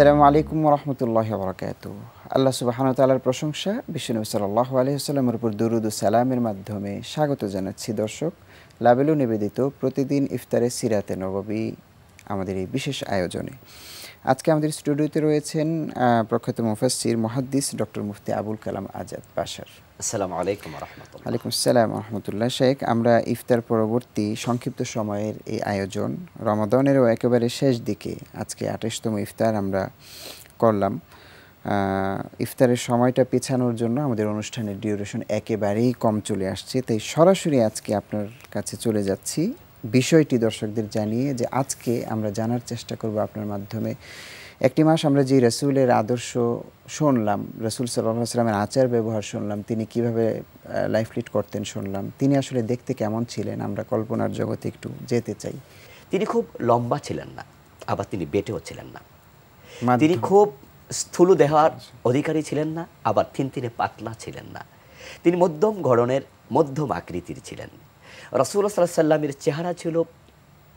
আসসালামু আলাইকুম রহমতুল্লাহ বরকাত আল্লাহ সুবাহানু তালার প্রশংসা বিশ্বনবী সাল্লাহ আলহিহাস্লামের উপর দুরুদ সালামের মাধ্যমে স্বাগত জানাচ্ছি দর্শক লাবেলু নিবেদিত প্রতিদিন ইফতারে সিরাতে নববী আমাদের এই বিশেষ আয়োজনে আজকে আমাদের স্টুডিওতে রয়েছেন প্রখ্যাত মুফাসির মহাদ্দিস ডক্টর মুফতি আবুল কালাম আজাদ বাসার আসসালামু আলাইকুম রহমতুল্লাহ আলাইকুম আসসালাম রহমতুল্লাহ শেখ আমরা ইফতার পরবর্তী সংক্ষিপ্ত সময়ের এই আয়োজন রমাদানেরও একেবারে শেষ দিকে আজকে আঠাশতম ইফতার আমরা করলাম ইফতারের সময়টা পেছানোর জন্য আমাদের অনুষ্ঠানের ডিউরেশন একেবারেই কম চলে আসছে তাই সরাসরি আজকে আপনার কাছে চলে যাচ্ছি বিষয়টি দর্শকদের জানিয়ে যে আজকে আমরা জানার চেষ্টা করব আপনার মাধ্যমে একটি মাস আমরা যে রসুলের আদর্শ শুনলাম রসুল সাল্লাহ সাল্লামের আচার ব্যবহার শুনলাম তিনি কিভাবে লাইফ লিড করতেন শুনলাম তিনি আসলে দেখতে কেমন ছিলেন আমরা কল্পনার জগতে একটু যেতে চাই তিনি খুব লম্বা ছিলেন না আবার তিনি বেটেও ছিলেন না তিনি খুব স্থূল দেহার অধিকারী ছিলেন না আবার তিন তিনে পাতলা ছিলেন না তিনি মধ্যম গড়নের মধ্যম আকৃতির ছিলেন রাসুল্লাহ সাল্লাহ সাল্লামের চেহারা ছিল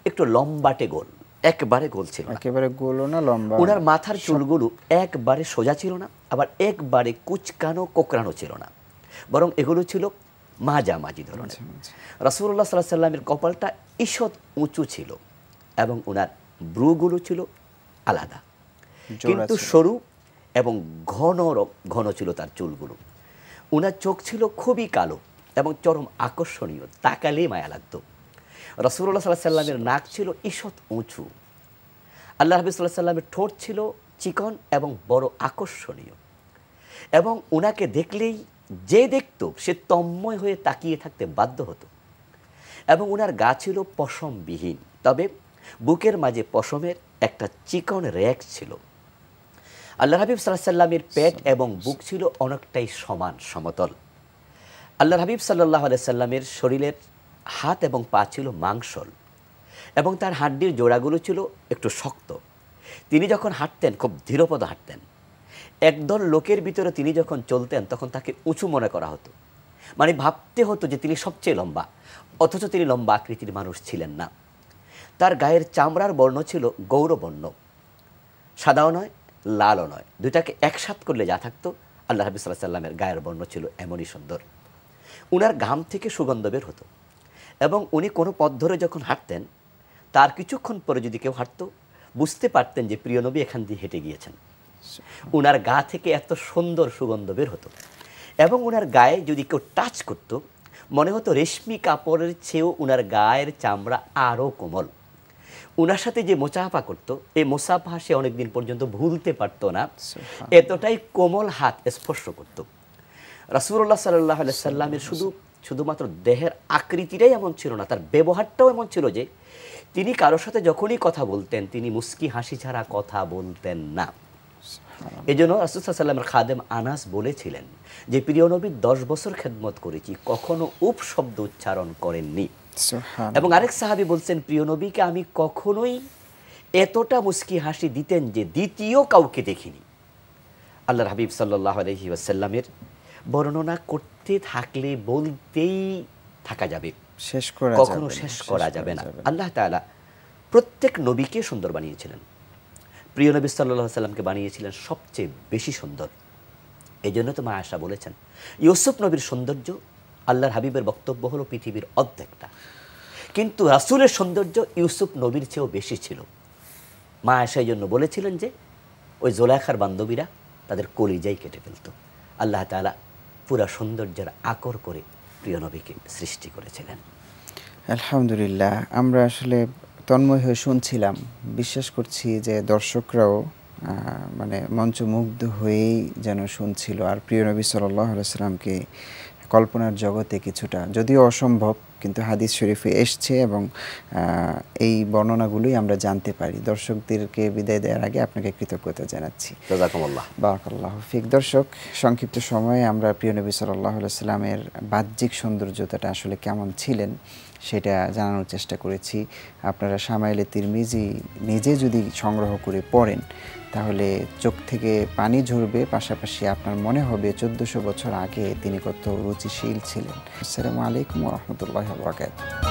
একটু লম্বাটে গোল একবারে গোল ছিল একেবারে গোল না লম্বা ওনার মাথার চুলগুলো একবারে সোজা ছিল না আবার একবারে কুচকানো কোকরানো ছিল না বরং এগুলো ছিল মাঝামাঝি ধরনের রাসুল্লাহ সাল্লাহ সাল্লামের কপালটা ঈষৎ উঁচু ছিল এবং ওনার ব্রুগুলো ছিল আলাদা কিন্তু সরু এবং ঘন ঘন ছিল তার চুলগুলো ওনার চোখ ছিল খুবই কালো এবং চরম আকর্ষণীয় তাকালেই মায়া লাগতো রসুল্লাহ সাল্লাহ সাল্লামের নাক ছিল ঈষৎ উঁচু আল্লাহ হাবিব সাল্লাহ সাল্লামের ঠোঁট ছিল চিকন এবং বড় আকর্ষণীয় এবং ওনাকে দেখলেই যে দেখত সে তম্ময় হয়ে তাকিয়ে থাকতে বাধ্য হতো এবং ওনার গা ছিল পশমবিহীন তবে বুকের মাঝে পশমের একটা চিকন র্যাক ছিল আল্লাহ হাবিব সাল্লাহ সাল্লামের পেট আচ্ছা, এবং বুক আচ্ছা। ছিল অনেকটাই সমান সমতল আল্লাহ হাবিব সাল্লাহ সাল্লামের শরীরের হাত এবং পা ছিল মাংসল এবং তার হাড্ডির জোড়াগুলো ছিল একটু শক্ত তিনি যখন হাঁটতেন খুব ধীরপদ হাঁটতেন একদল লোকের ভিতরে তিনি যখন চলতেন তখন তাকে উঁচু মনে করা হতো মানে ভাবতে হতো যে তিনি সবচেয়ে লম্বা অথচ তিনি লম্বা আকৃতির মানুষ ছিলেন না তার গায়ের চামড়ার বর্ণ ছিল গৌরবর্ণ সাদাও নয় লালও নয় দুইটাকে একসাথ করলে যা থাকতো আল্লাহ হাবিব সাল্লাহ সাল্লামের গায়ের বর্ণ ছিল এমনই সুন্দর উনার ঘাম থেকে সুগন্ধ বের হতো এবং উনি কোনো পথ ধরে যখন হাঁটতেন তার কিছুক্ষণ পরে যদি কেউ হাঁটত বুঝতে পারতেন যে প্রিয় নবী এখান দিয়ে হেঁটে গিয়েছেন উনার গা থেকে এত সুন্দর সুগন্ধ বের হতো এবং উনার গায়ে যদি কেউ টাচ করত মনে হতো রেশমি কাপড়ের চেয়েও উনার গায়ের চামড়া আরও কোমল উনার সাথে যে মোচাফা করত এই মোসাফা সে অনেকদিন পর্যন্ত ভুলতে পারতো না এতটাই কোমল হাত স্পর্শ করতো রাসুল্লাহ সাল্লাহ সাল্লামের শুধু শুধুমাত্র দেহের আকৃতিটাই এমন ছিল না তার ব্যবহারটাও এমন ছিল যে তিনি কারোর সাথে যখনই কথা বলতেন তিনি মুস্কি হাসি ছাড়া কথা বলতেন না এই জন্য রাসুলসাল্লামের খাদেম আনাস বলেছিলেন যে প্রিয় নবী দশ বছর খেদমত করেছি কখনো উপ শব্দ উচ্চারণ করেননি এবং আরেক সাহাবি বলছেন প্রিয় নবীকে আমি কখনোই এতটা মুস্কি হাসি দিতেন যে দ্বিতীয় কাউকে দেখিনি আল্লাহ হাবিব সাল্লাহ আলহি আসাল্লামের বর্ণনা করতে থাকলে বলতেই থাকা যাবে শেষ করা কখনো শেষ করা যাবে না আল্লাহ তালা প্রত্যেক নবীকে সুন্দর বানিয়েছিলেন প্রিয় নবী সাল্লাহ সাল্লামকে বানিয়েছিলেন সবচেয়ে বেশি সুন্দর এই জন্য তো মা আশা বলেছেন ইউসুফ নবীর সৌন্দর্য আল্লাহর হাবিবের বক্তব্য হলো পৃথিবীর অর্ধেকটা কিন্তু রাসুলের সৌন্দর্য ইউসুফ নবীর চেয়েও বেশি ছিল মা আশা এই জন্য বলেছিলেন যে ওই জোলাখার বান্ধবীরা তাদের কলিজাই কেটে ফেলত আল্লাহ তালা পুরা সৌন্দর্যের আকর করে প্রিয় নবীকে সৃষ্টি করেছিলেন আলহামদুলিল্লাহ আমরা আসলে তন্ময় হয়ে শুনছিলাম বিশ্বাস করছি যে দর্শকরাও মানে মঞ্চমুগ্ধ হয়েই যেন শুনছিল আর প্রিয় নবী সাল্লাহ আলসালামকে কল্পনার জগতে কিছুটা যদিও অসম্ভব কিন্তু হাদিস শরীফে এসছে এবং এই বর্ণনাগুলোই আমরা জানতে পারি দর্শকদেরকে বিদায় দেওয়ার আগে আপনাকে কৃতজ্ঞতা জানাচ্ছি বারাকাল্লাহ ফিক দর্শক সংক্ষিপ্ত সময়ে আমরা প্রিয় নবী সাল্লাহ সাল্লামের বাহ্যিক সৌন্দর্যতাটা আসলে কেমন ছিলেন সেটা জানানোর চেষ্টা করেছি আপনারা সামাইলে তিরমিজি নিজে যদি সংগ্রহ করে পড়েন তাহলে চোখ থেকে পানি ঝরবে পাশাপাশি আপনার মনে হবে চোদ্দশো বছর আগে তিনি কত রুচিশীল ছিলেন আসসালামু আলাইকুম রহমতুল্লাহ market.